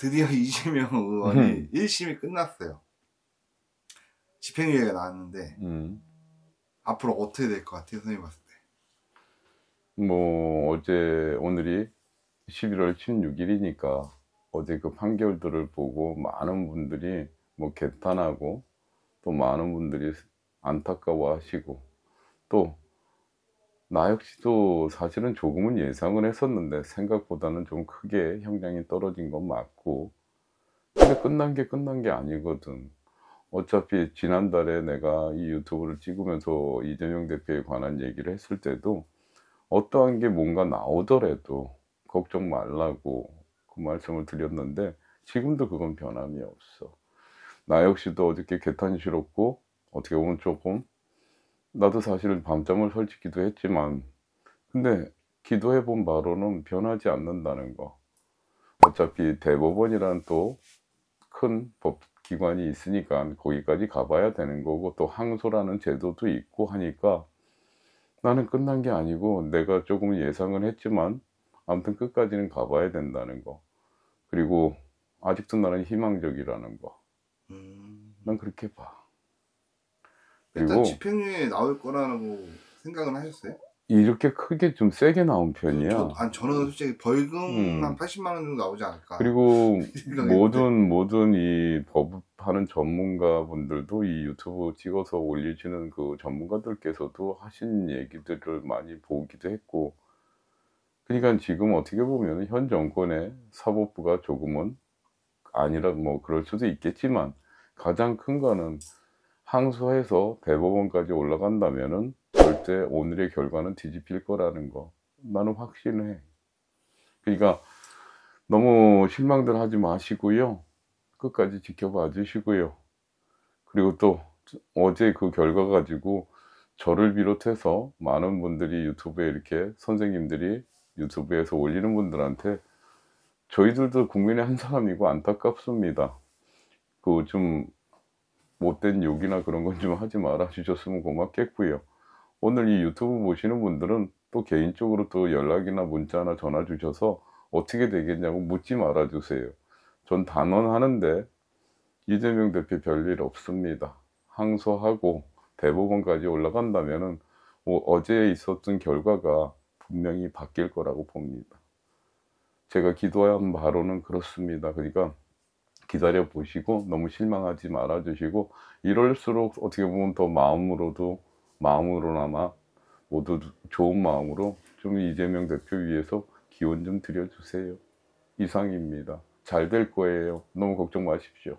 드디어 이재명 의원이 음. 1심이 끝났어요. 집행유예가 나왔는데 음. 앞으로 어떻게 될 것 같아요? 선생님 봤을 때. 뭐 어제 오늘이 11월 16일이니까 어제 그 판결들을 보고 많은 분들이 뭐 개탄하고 또 많은 분들이 안타까워하시고 또나 역시도 사실은 조금은 예상을 했었는데 생각보다는 좀 크게 형량이 떨어진 건 맞고 근데 끝난 게 끝난 게 아니거든 어차피 지난달에 내가 이 유튜브를 찍으면서 이재명 대표에 관한 얘기를 했을 때도 어떠한 게 뭔가 나오더라도 걱정 말라고 그 말씀을 드렸는데 지금도 그건 변함이 없어 나 역시도 어저께 개탄스럽고 어떻게 보면 조금 나도 사실 은 밤잠을 설치기도 했지만 근데 기도해 본 바로는 변하지 않는다는 거 어차피 대법원이란 또 큰 법기관이 있으니까 거기까지 가봐야 되는 거고 또 항소라는 제도도 있고 하니까 나는 끝난 게 아니고 내가 조금 예상은 했지만 아무튼 끝까지는 가봐야 된다는 거 그리고 아직도 나는 희망적이라는 거난 음. 그렇게 봐 그리고 집행유예 나올 거라고 생각은 하셨어요? 이렇게 크게 좀 세게 나온 편이야. 저, 아니, 저는 솔직히 벌금 음. 한 80만 원 정도 나오지 않을까. 그리고 모든 모든 이 법하는 전문가분들도 이 유튜브 찍어서 올리시는 그 전문가들께서도 하신 얘기들을 많이 보기도 했고, 그러니까 지금 어떻게 보면 현 정권의 사법부가 조금은 아니라 뭐 그럴 수도 있겠지만 가장 큰 거는 항소해서 대법원까지 올라간다면은 절대 오늘의 결과는 뒤집힐 거라는 거 나는 확신해. 그러니까 너무 실망들 하지 마시고요. 끝까지 지켜봐 주시고요. 그리고 또 어제 그 결과 가지고 저를 비롯해서 많은 분들이 유튜브에 이렇게 선생님들이 유튜브에서 올리는 분들한테 저희들도 국민의 한 사람이고 안타깝습니다. 그좀 못된 욕이나 그런 건 좀 하지 말아 주셨으면 고맙겠고요. 오늘 이 유튜브 보시는 분들은 또 개인적으로 또 연락이나 문자나 전화 주셔서 어떻게 되겠냐고 묻지 말아 주세요. 전 단언하는데 이재명 대표 별일 없습니다. 항소하고 대법원까지 올라간다면뭐 어제 있었던 결과가 분명히 바뀔 거라고 봅니다. 제가 기도한 바로는 그렇습니다. 그러니까 기다려 보시고 너무 실망하지 말아 주시고 이럴수록 어떻게 보면 더 마음으로도 마음으로나마 모두 좋은 마음으로 좀 이재명 대표 위해서 기원 좀 드려주세요. 이상입니다. 잘 될 거예요. 너무 걱정 마십시오.